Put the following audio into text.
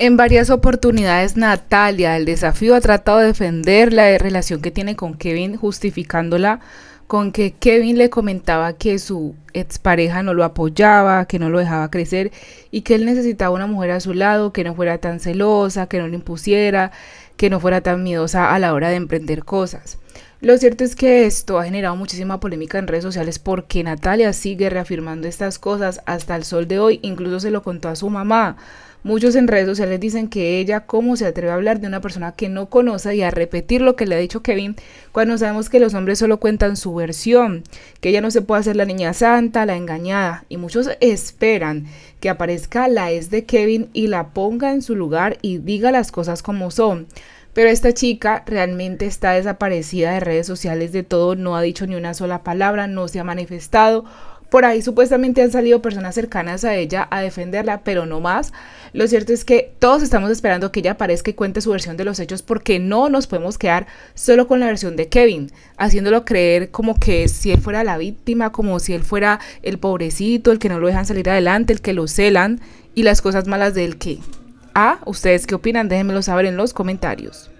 En varias oportunidades, Natalia del Desafío ha tratado de defender la relación que tiene con Kevin, justificándola con que Kevin le comentaba que su expareja no lo apoyaba, que no lo dejaba crecer y que él necesitaba una mujer a su lado, que no fuera tan celosa, que no lo impusiera, que no fuera tan miedosa a la hora de emprender cosas. Lo cierto es que esto ha generado muchísima polémica en redes sociales porque Natalia sigue reafirmando estas cosas hasta el sol de hoy, incluso se lo contó a su mamá. Muchos en redes sociales dicen que ella cómo se atreve a hablar de una persona que no conoce y a repetir lo que le ha dicho Kevin cuando sabemos que los hombres solo cuentan su versión, que ella no se puede hacer la niña santa, la engañada y muchos esperan que aparezca la es de Kevin y la ponga en su lugar y diga las cosas como son. Pero esta chica realmente está desaparecida de redes sociales de todo, no ha dicho ni una sola palabra, no se ha manifestado. Por ahí supuestamente han salido personas cercanas a ella a defenderla, pero no más. Lo cierto es que todos estamos esperando que ella aparezca y cuente su versión de los hechos porque no nos podemos quedar solo con la versión de Kevin, haciéndolo creer como que si él fuera la víctima, como si él fuera el pobrecito, el que no lo dejan salir adelante, el que lo celan y las cosas malas del que... ¿ustedes qué opinan? Déjenmelo saber en los comentarios.